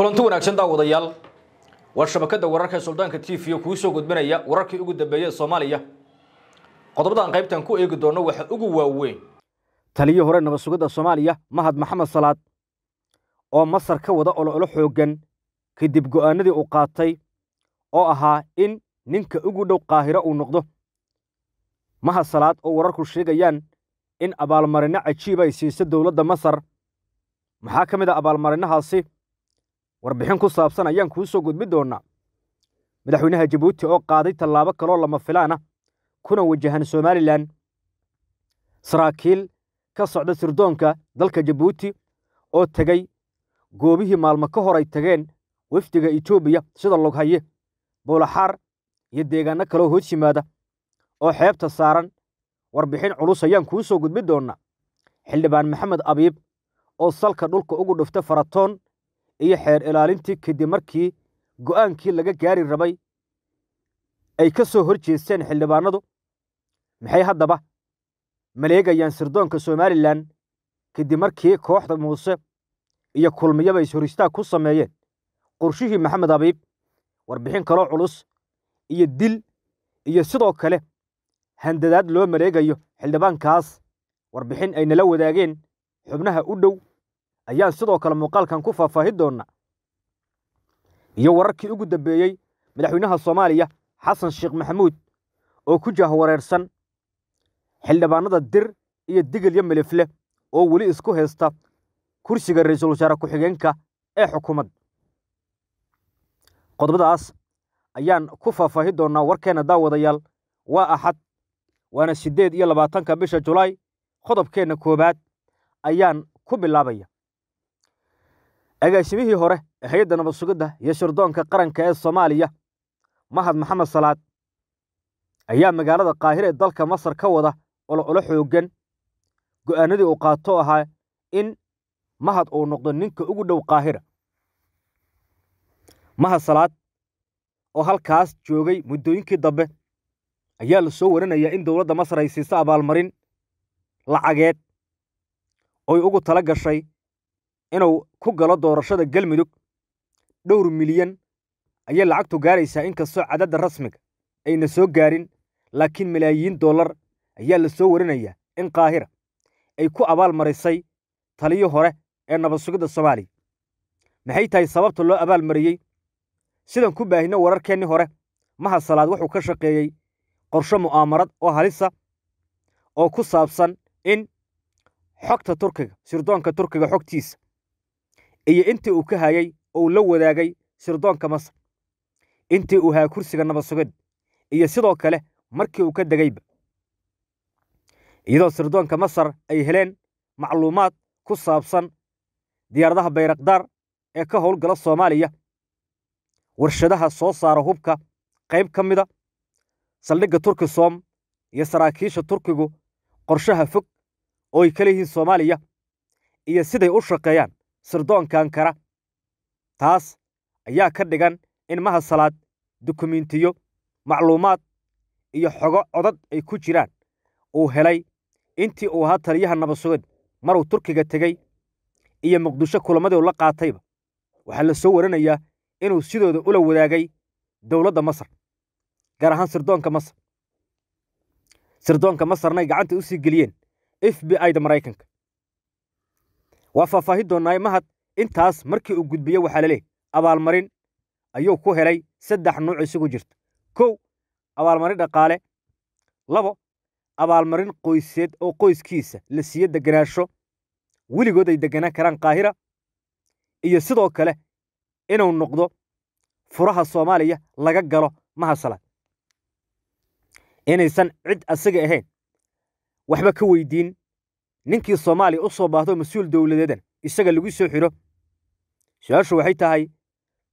kulanti wanaagsan daawadayaal waa shabakada wararka ee suldaanka t v kuu soo gudbinaya wararkii ugu dambeeyee soomaaliya qodobadan qaybtan ku eegi doono waxa ugu waaweyn taliyo hore nabad sugidda soomaaliya mahad maxamed salaad oo masar ka wada ololo xooggan kadib go'aanadii uu qaatay oo ahaa in ninka ugu dhow qaahiro uu noqdo mahad salaad oo wararku sheegayaan in abaalmarinno cajiib ay siisa dowladda masar maxaa ka mid a ah abaalmarinahaasi warbixin ku saabsan ayaan kuu soo gudbi doonaa madaxweynaha jabuuti oo qaaday tallaabo kaloo lama filaana kuna wajahan somalilan saraakiil ka socda sirdoonka dalka jabuuti oo tegay goobihii maalmo ka hor ay tageen wafdiga etoobiya sida loghaye buulaxaar iyo deegaanno kaloo hoos yimaada oo xeebta saaran warbixin culus ayaan kuu soo gudbi doonnaa xildhibaan maxamed abiib oo salka dhulka ugu dhufta faratoon iyo xeer ilaalintii kadib markii go'aankii laga gaari rabay ay ka soo hor jeesteen xildhibaanadu maxay haddaba maleegayaan sirdoonka somalilan kadib markii kooxda muuse iyo kulmiyaba is-horistaa ku sameeyeen qorshihii maxamed abiib warbixin kaloo culus iyo dil iyo sidoo kale handadaad loo maleegayo xildhibaankaas warbixin ay nala wadaageen xubnaha u dhow ayaan sidoo kale muuqaalkan ku faahfaahin doonnaa iyo wararkii ugu dambeeyey madaxweynaha soomaaliya xasan sheekh maxamuud oo ku jahwareersan xildhibaanada dir iyo digilya milifle oo weli isku haysta kursiga ra-iisul wasaare ku-xigeenka ee xukuumadda qodobadaas ayaan ku faahfaahin doonnaa warkeenna daawadayaal waa axad waana siddeed iyo labaatanka bisha julaay qodobkeenna koowaad ayaan ku bilaabaya agaashimihii hore ee hay-adda nabadsugidda iyo shirdoonka qaranka ee soomaaliya mahad maxamed salaad ayaa magaalada qaahir ee dalka masar ka wada olocolo xooggan go'aanadii uu qaato ahaa in mahad uu noqdo ninka ugu dhow qaahira mahad salaad oo halkaas joogay muddooyinkii dambe ayaa la soo waranayaa in dowladda masar ay siiso abaalmarin lacageed oy ugu tala gashay inuu ku galo doorashada galmudug dhowr milyan ayay lacagtu gaaraysaa inkastoo cadadda rasmiga ayna soo gaarin laakiin malaayiin dollar ayaa la soo warinayaa in qaahira ay ku abaal marisay taliyo hore ee nabad sugidda soomaaliya maxay tahay sababta loo abaalmariyey sidan ku baahino wararkeennii hore maha salaad wuxuu ka shaqeeyey qorsho mu'aamarad oo halisa oo ku saabsan in xogta turkiga sirdoonka turkiga xogtiisa iyo intii uu ka hayay oo uu la wadaagay sirdoonka masar intii uu haya kursiga nabad iyo sidoo kale markii uu ka degayba iyadoo sirdoonka masar ay heleen macluumaad ku saabsan diyaaradaha bayrakdaar ee ka howlgala soomaaliya warshadaha soo saara hubka qayb ka mida saldhigga turki soom iyo saraakiisha turkigu qorshaha fog oo ay ka leeyihiin soomaaliya iyo siday u shaqeeyaan sirdoonkan kara taas ayaa ka dhigan in mahasalaad dukumentiyo macluumaad iyo xogo codad ay ku jiraan uu helay intii uu ahaa taliyaha nabadsugeed maruu turkiga tegey iyo muqdisho kulamadii la qaatayba waxaa la soo warinayaa inuu sidooda ula wadaagay dowladda masar gaar ahaan sirdoonka masar sirdoonka masarna ay gacanta u sii geliyeen f b i da maraykanka waa faahfaahin doonnaaye mahad intaas markii uu gudbiyo waxaa laleehy abaalmarin ayuu ku helay saddex nuuc isugu jirta kow abaalmarin dhaqaale labo abaalmarin qoyseed oo qoyskiisa la siiyo deganaansho weligood ay deganaan karaan qaahira iyo sidoo kale inuu noqdo furaha soomaaliya laga galo mahasalaad inaysan cid asaga ahayn waxba ka weydiin ninkii soomaaliya u soo baahdo mas-uul dowladeedan isaga lagu soo xidho su-aashu waxay tahay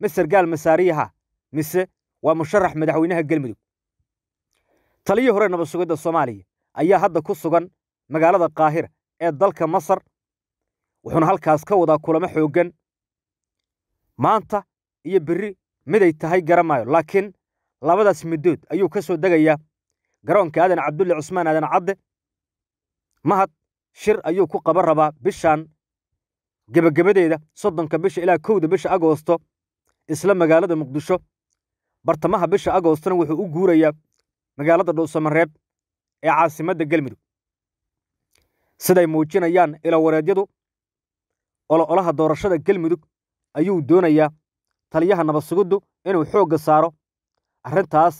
ma sargaal masaariyaha mise waa musharax madaxweynaha galmudug taliyii hore nabad soomaaliya ayaa hadda ku sugan magaalada kaahira ee dalka masar wuxuuna halkaas ka wadaa kulamo xooggan maanta iyo berri miday tahay garamaayo laakiin labadaas middood ayuu ka soo degayaa garoonka aadan cabdulle cusmaan aadan cadde mahad shir ayuu ku qaban rabaa bishan gebagabadeeda soddonka bisha ilaa kowda bisha agoosto isla magaalada muqdisho bartamaha bisha agoostona wuxuu u guurayaa magaalada dhuusamareeb ee caasimadda galmudug siday muujinayaan ilowareedyadu ololaha doorashada galmudug ayuu doonayaa taliyaha nabadsugiddu inuu xoogga saaro arrintaas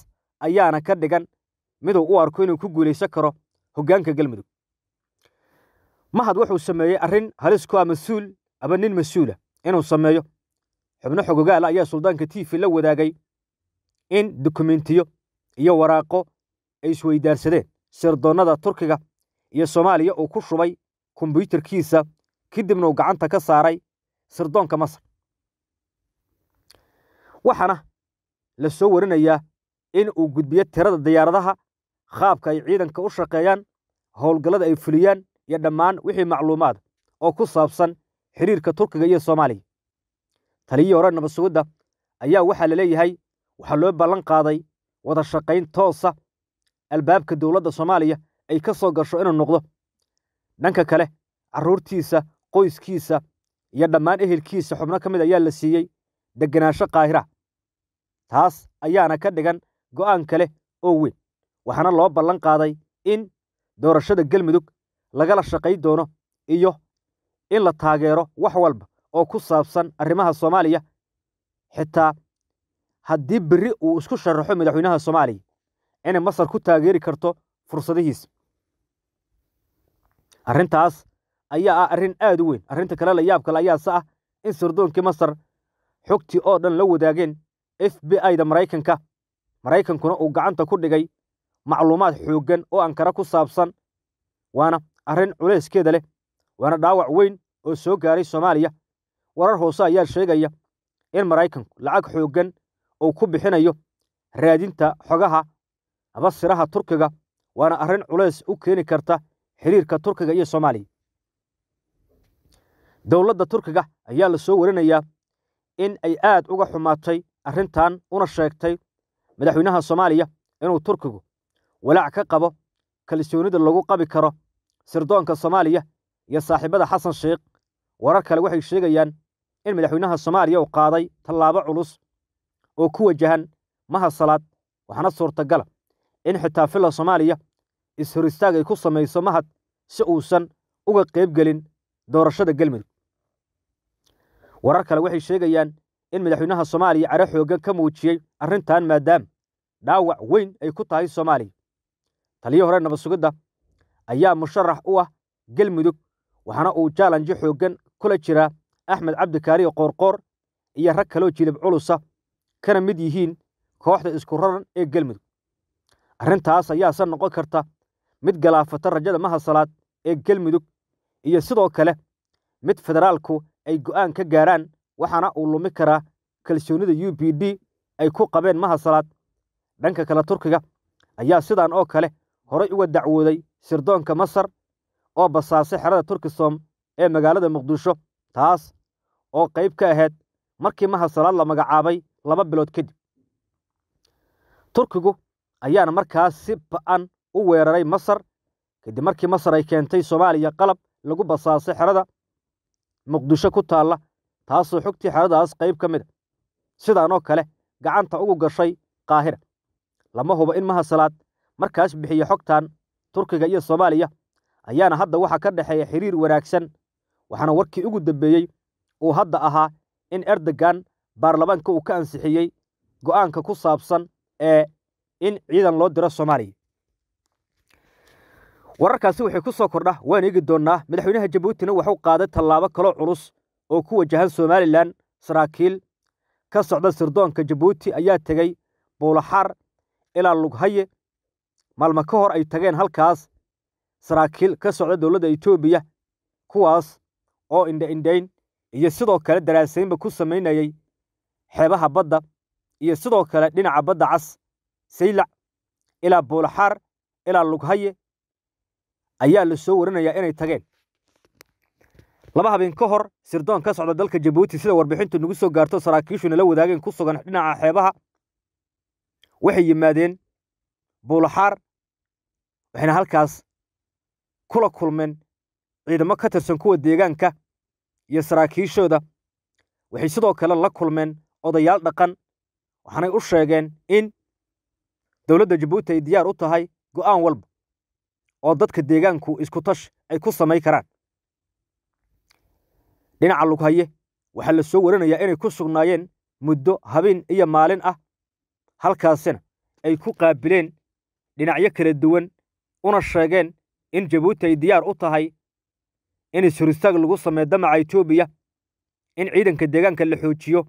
ayaana ka dhigan miduu u arko inuu ku guulaysan karo hoggaanka galmudug mahad wuxuu sameeyey arrin halis ku ah mas-uul aba nin mas-uula inuu sameeyo xubno xogogaala ah ayaa suldaanka t v la wadaagay in dokumentiyo iyo waraaqo ay isweydaarsadeen sirdoonnada turkiga iyo soomaaliya uu ku shubay kombyuutarkiisa kadibna uu gacanta ka saaray sirdoonka masar waxaana la soo warinayaa in uu gudbiyo tirada diyaaradaha qaabka ay ciidanka u shaqeeyaan howlgallada ay fuliyaan iyo dhammaan wixii macluumaad oo ku saabsan xiriirka turkiga iyo soomaaliya taliyihii hore nabad ayaa waxaa la leeyahay waxaa loo ballan qaaday wada shaqayn toosa albaabka dowladda soomaaliya ay ka soo gasho inuu noqdo dhanka kale carruurtiisa qoyskiisa iyo dhammaan ehelkiisa xubno ka mid ah ayaa la siiyey degganaansho kaahira taas ayaana ka dhigan go'aan kale oo weyn waxaana loo ballan qaaday in doorashada galmudug lagala shaqayn doono iyo in la taageero wax walba oo ku saabsan arrimaha soomaaliya xitaa haddii berri uu isku sharaxo madaxweynaha soomaaliya inay masar ku taageeri karto fursadihiisa arrintaas ayaa ah arrin aad u weyn arrinta kale la yaabkale ayaase ah in sirdoonkii masar xogtii oo dhan la wadaageen f b i da maraykanka maraykankuna uu gacanta ku dhigay macluumaad xooggan oo ankara ku saabsan waana arrin culayskeeda leh waana dhaawac weyn oo soo gaaray soomaaliya warar hoose ayaa sheegaya in maraykanku lacag xooggan uu ku bixinayo raadinta xogaha ama siraha turkiga waana arrin culays u keeni karta xidhiirka turkiga iyo soomaaliya dowladda turkiga ayaa la soo warinayaa in ay aad uga xumaatay arrintan una sheegtay madaxweynaha soomaaliya inuu turkigu walaac ka qabo kalsoonida lagu qabi karo sirdoonka soomaaliya iyo saaxiibada xasan sheekh warar kale waxay sheegayaan in madaxweynaha soomaaliya uu qaaday tallaabo culus oo ku wajahan maha salaad waxaana suurtagala in xitaa filla soomaaliya is horistaag ay ku samayso mahad si uusan uga qaybgelin doorashada galmudug warar kale waxay sheegayaan in madaxweynaha soomaaliya care xooggan ka muujiyey arrintan maadaama dhaawac weyn ay ku tahay soomaaliya taliyo hore nabadsugidda ayaa musharax u ah galmudug waxaana uu jaalanji xooggan kula jiraa axmed cabdikaariyo qoorqoor iyo rag kaloo jilib culusa kana mid yihiin kooxda isku raran ee galmudug arrintaas ayaase noqon karta mid galaafata rajada mahasalaad ee galmudug iyo sidoo kale mid federaalku ay go'aan ka gaaraan waxaana uu lumi karaa kalsoonnida u b d ay ku qabeen mahasalaad dhanka kale turkiga ayaa sidaan oo kale horay uga dacwooday sirdoonka masar oo basaasay xerada turkisom ee magaalada muqdisho taas oo qayb ka ahayd markii mahasalaad la magacaabay laba bilood kadib turkigu ayaana markaas si ba'an u weeraray masar kadib markii masar ay keentay soomaaliya qalab lagu basaasay xerada muqdisho ku taalla taasoo xogtii xeradaas qayb ka mid a ah. sidaanoo kale gacanta ugu gashay qaahira lama hubo in mahasalaad markaas bixiye xogtan turkiga iyo soomaaliya ayaana hadda waxaa ka dhexeeya xiriir wanaagsan waxaana warkii ugu dambeeyey uu hadda ahaa in erdogan baarlamaanka uu ka ansixiyey go'aanka ku saabsan ee in ciidan loo diro soomaaliya wararkaasi waxay ku soo kordha waan eegi doonnaa madaxweynaha jabuutina waxuu qaaday tallaabo kaloo culus oo ku wajahan somalilan saraakiil ka socda sirdoonka jabuuti ayaa tegey buulaxaar ilaa lughaye maalma ka hor ay tageen halkaas saraakiil ka socda dowladda etoobiya kuwaas oo indhaindhayn iyo sidoo kale daraasaynba ku samaynayey xeebaha badda iyo sidoo kale dhinaca badda cas saylac ilaa buulaxaar ilaa lughaye ayaa la soo warinayaa inay tageen laba habeen ka hor sirdoon ka socda dalka jabuuti sida warbixintu nagu soo gaarto saraakiishu nala wadaageen ku sugan dhinaca xeebaha waxay yimaadeen buulaxaar waxayna halkaas kula kulmeen ciidamo ka tirsan kuwa deegaanka iyo saraakiishooda waxay sidoo kale la kulmeen odayaal dhaqan waxaanay u sheegeen in dowladda jabuuti ay diyaar u tahay go'aan walba oo dadka deegaanku iskutash ay ku samayn karaan dhinaca lughaye waxaa la soo warinayaa inay ku sugnaayeen muddo habeen iyo maalin ah halkaasina ay ku qaabileen dhinacyo kala duwan una sheegeen in jabuuti ay diyaar u tahay in ishuristaag lagu sameeyo damaca etoobiya in ciidanka deegaanka la xoojiyo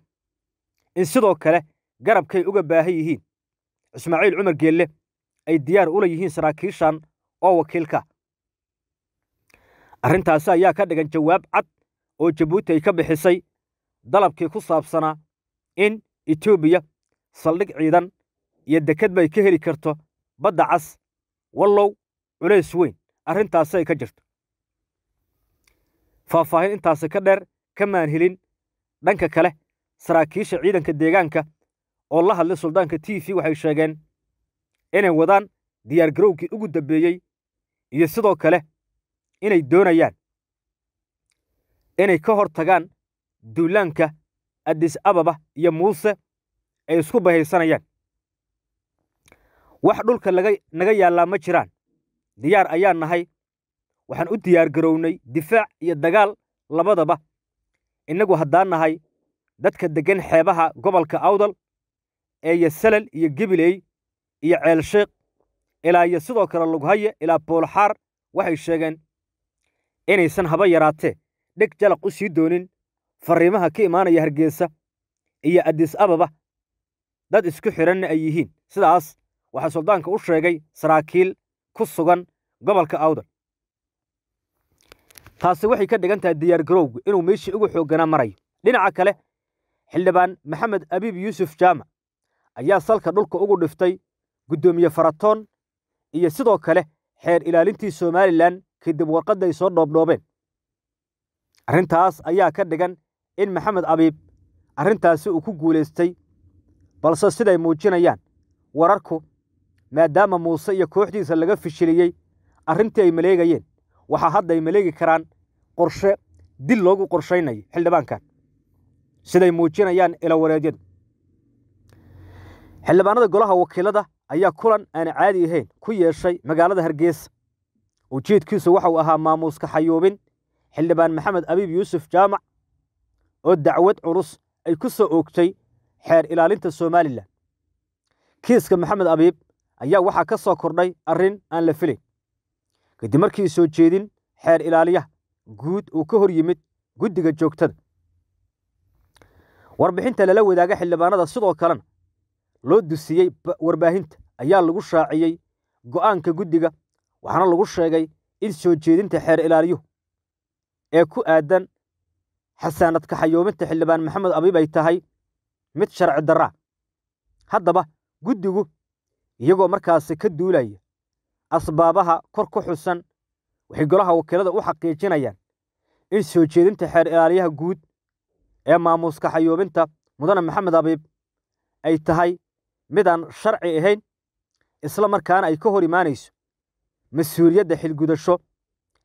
in sidoo kale garabkay uga baahan yihiin ismaaciil cumar geelle ay diyaar ula yihiin saraakiishan oo wakiilka arrintaasi ayaa ka dhigan jawaab cad oo jabuuti ay ka bixisay dalabkii ku saabsanaa in etoobiya saldhig ciidan iyo deked ay ka heli karto badda cas wallow culays weyn arrintaasay ka jirto faahfaahin intaasi ka dheer ka maanhelin dhanka kale saraakiisha ciidanka deegaanka oo la hadlay suldaanka t v waxay sheegeen inay wadaan diyaargarowgii ugu dambeeyey iyo sidoo kale inay doonayaan inay ka hor tagaan duulaanka addis ababa iyo muuse ay isku bahaysanayaan wax dhulka naga yaallaa ma jiraan diyaar ayaan nahay waxaan u diyaargarownay difaac iyo dagaal labadaba innagu haddaan nahay dadka deggan xeebaha gobolka awdal ee yasalal iyo gebileey iyo ceelsheekh ilaa iyo sidoo kale lughaye ilaa boolxaar waxay sheegeen inaysan haba yaraatee dheg jalaq u sii doonin fariimaha ka imaanaya hargeysa iyo adis ababa dad isku xidhanna ay yihiin sidaas waxaa suldaanka u sheegay saraakiil ku sugan gobolka awdal taasi waxay ka dhigan tahay diyaar garowga inuu meeshii ugu xoogganaa marayo dhinaca kale xildhibaan maxamed abiib yuusuf jaamac ayaa salka dhulka ugu dhiftay guddoomiye faratoon iyo sidoo kale xeer ilaalintii somalilan kadib warqadda ay soo dhoobdhoobeen arrintaas ayaa ka dhigan in maxamed abiib arrintaasi uu ku guulaystay balse siday muujinayaan wararku maadaama muuse iyo kooxdiisa laga fishiliyey arrintii ay maleegayeen waxaa hadda ay maleegi karaan qorshe dil loogu qorshaynayo xildhibaankan siday muujinayaan ilawareedyadu xildhibaanada golaha wakiilada ayaa kulan aan caadi ahayn ku yeeshay magaalada hargeysa ujeedkiisu waxa uu ahaa maamuuska xayuubin xildhibaan maxamed abiib yuusuf jaamac oo dacwad culus ay ku soo oogtay xeer ilaalinta somalilan kiiska maxamed abiib ayaa waxaa ka soo kordhay arrin aan la filayn kadib markii soo jeedin xeer ilaaliyaha guud uu ka hor yimid guddiga joogtada warbixinta lala wadaaga xildhibaanada sidoo kalena loo dusiyey warbaahinta ayaa lagu shaaciyey go'aanka guddiga waxaana lagu sheegay in soo jeedinta xeer ilaaliyuhu ee ku aadan xasaanad kaxayoominta xildhibaan maxamed abiib ay tahay mid sharci darraa haddaba guddigu iyagoo markaasi ka duulaya asbaabaha kor ku xusan waxay golaha wakiilada u xaqiijinayaan in soo jeedinta xeer ilaaliyaha guud ee maamuuska xayuubinta mudane maxamed abiib ay tahay mid aan sharci ahayn isla markaana ay ka hor imaanayso mas-uuliyadda xilgudasho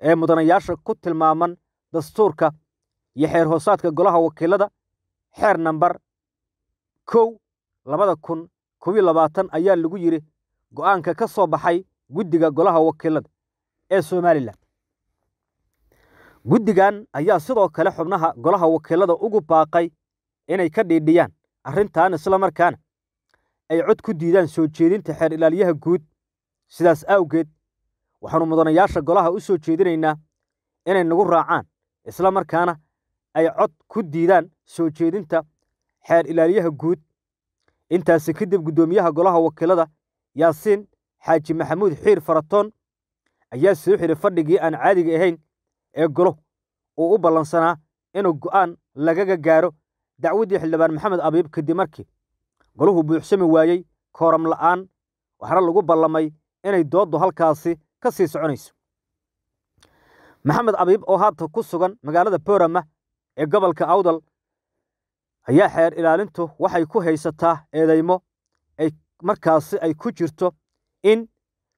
ee mudanayaasha ku tilmaaman dastuurka iyo xeer hoosaadka golaha wakiilada xeer nambar kow labada kun kuwii labaatan ayaa lagu yidhi go'aanka ka soo baxay guddiga golaha wakiilada ee somalilan guddigan ayaa sidoo kale xubnaha golaha wakiilada ugu baaqay inay ka dhiidhiyaan arrintan isla markaana ay cod ku diidaan soo jeedinta xeer ilaaliyaha guud sidaas awgeed waxaanu mudanayaasha golaha u soo jeedinaynaa inay nagu raacaan isla markaana ay cod ku diidaan soo jeedinta xeer ilaaliyaha guud intaasi kadib guddoomiyaha golaha wakiilada yaasiin xaaji maxamuud xiir faratoon ayaa soo xidhay fadhigii aan caadiga ahayn ee golo uu u ballansanaa inuu go'aan lagaga gaaro dacwaddii xildhibaan maxamed abiib kadib markii golahu buuxsami waayey kooram la'aan waxna lagu ballamay inay dooddu halkaasi ka sii soconayso maxamed abiib oo haatan ku sugan magaalada borama ee gobolka awdal ayaa xeer ilaalintu waxay ku haysataa eedeymo ay markaasi ay ku jirto in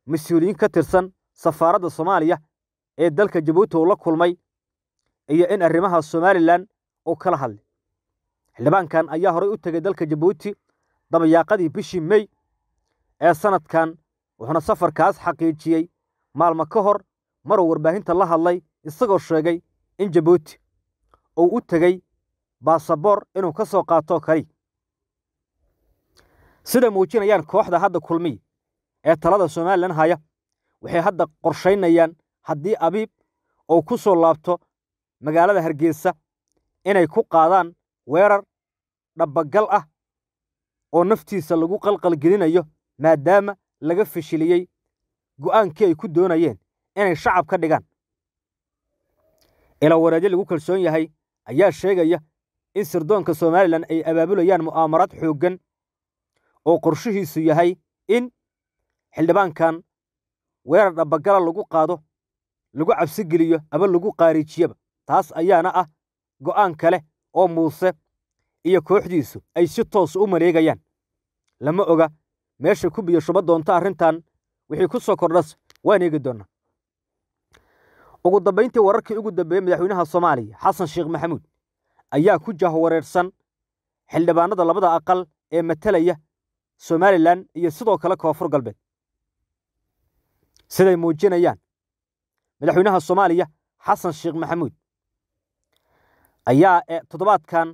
mas-uuliyiin ka tirsan safaaradda soomaaliya ee dalka jabuuti uu la kulmay iyo in arrimaha somalilan uu kala hadlay xildhibaankan ayaa horey u tegay dalka jabuuti dabayaaqadii bishii mey ee sannadkan wuxuuna safarkaas xaqiijiyey maalmo ka hor maruu warbaahinta la hadlay isagoo sheegay in jabuuti uu u tegey baasaboor inuu ka soo qaato kari sida muujinayaan kooxda hadda kulmiya ee talada somalilan haya waxay hadda qorshaynayaan haddii abiib uu ku soo laabto magaalada hargeysa inay ku qaadaan weerar dhabbagal ah oo naftiisa lagu qalqalgelinayo maadaama laga fashiliyey go'aankii ay ku doonayeen inay shacab ka dhigaan ila wareedyo lagu kalsoon yahay ayaa sheegaya in sirdoonka somalilan ay abaabulayaan mu'aamarad xooggan oo qorshihiisu yahay in xildhibaankan weerar dhabbagala lagu qaado lagu cabsigeliyo aba lagu qaariijiyaba taas ayaana ah go'aan kale oo muuse iyo kooxdiisu ay si toos u maleegayaan lama oga meesha ku biyo shuba doonta arrintan wixii ku soo kordhas waan eegi doonnaa ugu dambayntii wararkii ugu dambeeyey madaxweynaha soomaaliya xasan sheekh maxamuud ayaa ku jahwareersan xildhibaanada labada aqal ee matalaya somalilan iyo sidoo kale koonfur galbeed siday muujinayaan madaxweynaha soomaaliya xasan sheekh maxamuud ayaa toddobaadkan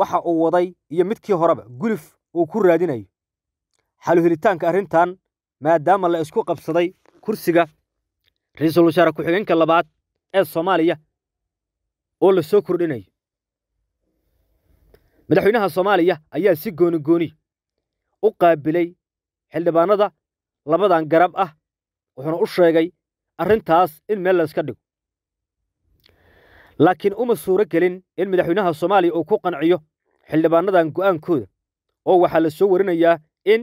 waxa uu waday iyo midkii horeba gulif uu ku raadinayo xalu helitaanka arrintan maadaama la isku qabsaday kursiga ra-iisul wasaare ku-xigeenka labaad ee soomaaliya oo la soo kordhinayo madaxweynaha soomaaliya ayaa si gooni gooni u qaabilay xildhibaanada labadan garab ah wuxuuna u sheegay arrintaas in meel layska dhigo laakiin uma suuro gelin in madaxweynaha soomaaliya uu ku qanciyo xildhibaanadan go'aankooda oo waxaa la soo warinayaa in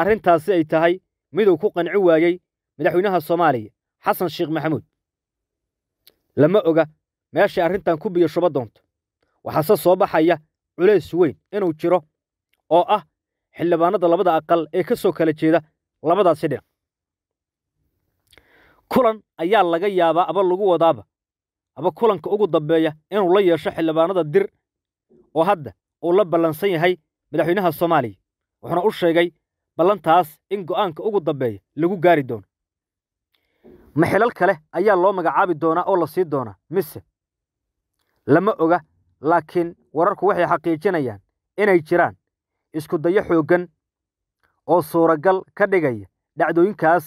arrintaasi ay tahay miduu ku qanci waayey madaxweynaha soomaaliya xasan sheekh maxamuud lama oga meeshay arrintan ku biyo shuba doonto waxaase soo baxaya culays weyn inuu jiro oo ah xildhibaanada labada aqal ee ka soo kala jeeda labadaasi dhinac kulan ayaa laga yaabaa aba lagu wadaaba aba kulanka ugu dambeeya inuu la yeesho xildhibaanada dir oo hadda uu la ballansan yahay madaxweynaha soomaaliya wuxuuna u sheegay ballantaas in go'aanka ugu dambeeya lagu gaari doono ma xilal kale ayaa loo magacaabi doonaa oo la sii doonaa mise lama oga laakiin wararku waxay xaqiijinayaan inay jiraan iskudayo xooggan oo suuragal ka dhigaya dhacdooyinkaas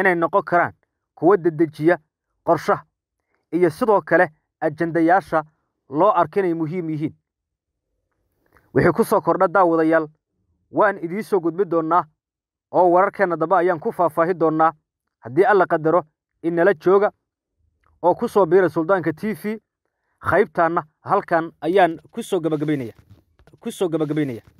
inay noqon karaan kuwa dedejiya qorshaha iyo sidoo kale ajandayaasha loo arka inay muhiim yihiin wixii ku soo kordha daawadayaal waan idiin soo gudbin doonnaa oo wararkeenna dambe ayaan ku faahfaahi doonnaa haddii alla qadaro inala jooga oo ku soo biiray suldaanka t v qaybtaanna halkan ayaan kusoo gabagabaynaya